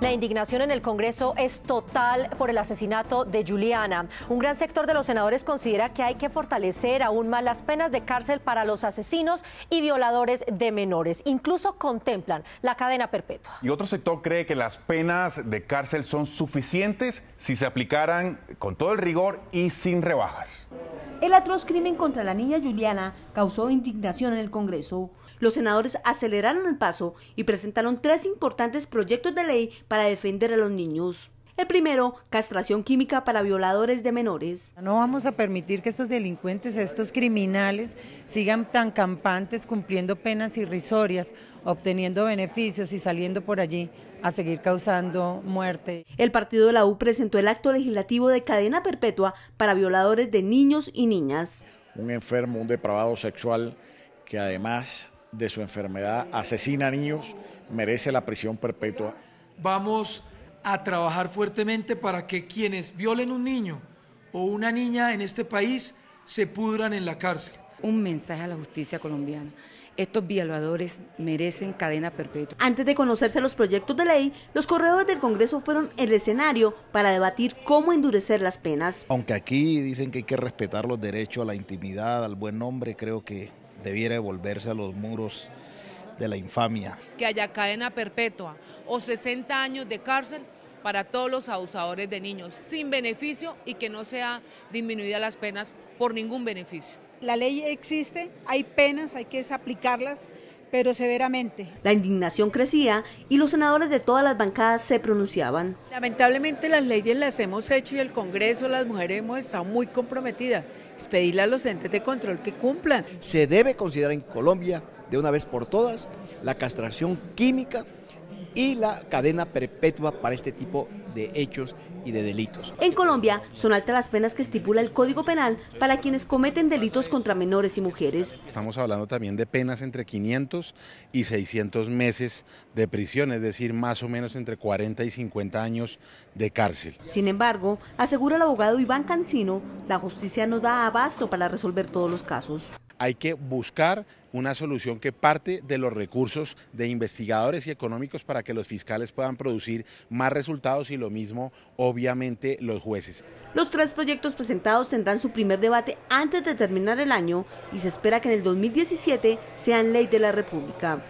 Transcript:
La indignación en el Congreso es total por el asesinato de Juliana. Un gran sector de los senadores considera que hay que fortalecer aún más las penas de cárcel para los asesinos y violadores de menores. Incluso contemplan la cadena perpetua. Y otro sector cree que las penas de cárcel son suficientes si se aplicaran con todo el rigor y sin rebajas. El atroz crimen contra la niña Juliana causó indignación en el Congreso los senadores aceleraron el paso y presentaron tres importantes proyectos de ley para defender a los niños. El primero, castración química para violadores de menores. No vamos a permitir que estos delincuentes, estos criminales, sigan tan campantes cumpliendo penas irrisorias, obteniendo beneficios y saliendo por allí a seguir causando muerte. El partido de la U presentó el acto legislativo de cadena perpetua para violadores de niños y niñas. Un enfermo, un depravado sexual que además de su enfermedad, asesina a niños, merece la prisión perpetua. Vamos a trabajar fuertemente para que quienes violen un niño o una niña en este país se pudran en la cárcel. Un mensaje a la justicia colombiana. Estos violadores merecen cadena perpetua. Antes de conocerse los proyectos de ley, los corredores del Congreso fueron el escenario para debatir cómo endurecer las penas. Aunque aquí dicen que hay que respetar los derechos a la intimidad, al buen nombre, creo que debiera devolverse a los muros de la infamia. Que haya cadena perpetua o 60 años de cárcel para todos los abusadores de niños, sin beneficio y que no sea disminuida las penas por ningún beneficio. La ley existe, hay penas, hay que aplicarlas pero severamente. La indignación crecía y los senadores de todas las bancadas se pronunciaban. Lamentablemente las leyes las hemos hecho y el Congreso, las mujeres hemos estado muy comprometidas. Es pedirle a los entes de control que cumplan. Se debe considerar en Colombia, de una vez por todas, la castración química y la cadena perpetua para este tipo de hechos y de delitos. En Colombia son altas las penas que estipula el Código Penal para quienes cometen delitos contra menores y mujeres. Estamos hablando también de penas entre 500 y 600 meses de prisión, es decir, más o menos entre 40 y 50 años de cárcel. Sin embargo, asegura el abogado Iván Cancino, la justicia no da abasto para resolver todos los casos hay que buscar una solución que parte de los recursos de investigadores y económicos para que los fiscales puedan producir más resultados y lo mismo, obviamente, los jueces. Los tres proyectos presentados tendrán su primer debate antes de terminar el año y se espera que en el 2017 sean ley de la República.